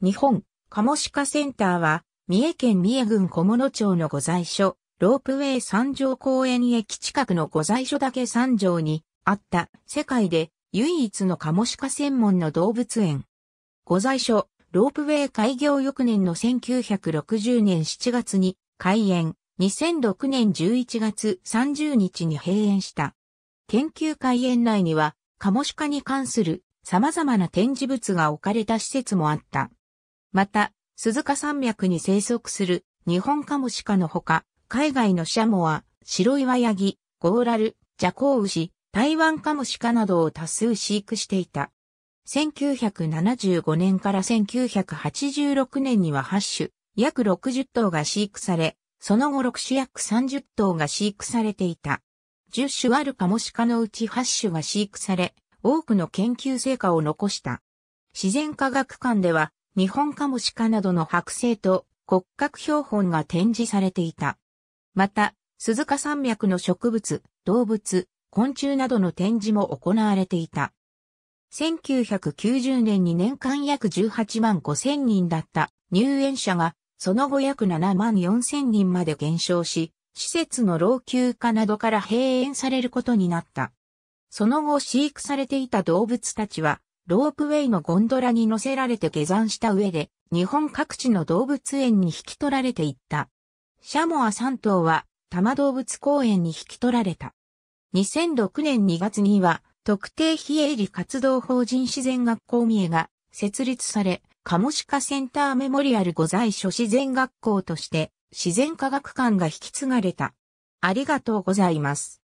日本、カモシカセンターは、三重県三重郡小物町の御在所、ロープウェイ三条公園駅近くの御在所だけ三条にあった世界で唯一のカモシカ専門の動物園。御在所、ロープウェイ開業翌年の1960年7月に開園、2006年11月30日に閉園した。研究開園内には、カモシカに関する様々な展示物が置かれた施設もあった。また、鈴鹿山脈に生息する日本カモシカのほか、海外のシャモは、白岩ヤギ、ゴーラル、ジャコウウシ、台湾カモシカなどを多数飼育していた。1975年から1986年には8種、約60頭が飼育され、その後6種約30頭が飼育されていた。10種あるカモシカのうち8種が飼育され、多くの研究成果を残した。自然科学館では、日本カモシカなどの剥製と骨格標本が展示されていた。また、鈴鹿山脈の植物、動物、昆虫などの展示も行われていた。1990年に年間約18万5千人だった入園者が、その後約7万4千人まで減少し、施設の老朽化などから閉園されることになった。その後飼育されていた動物たちは、ロープウェイのゴンドラに乗せられて下山した上で、日本各地の動物園に引き取られていった。シャモア3頭は、多摩動物公園に引き取られた。2006年2月には、特定非営利活動法人自然学校三重が設立され、カモシカセンターメモリアル御在所自然学校として、自然科学館が引き継がれた。ありがとうございます。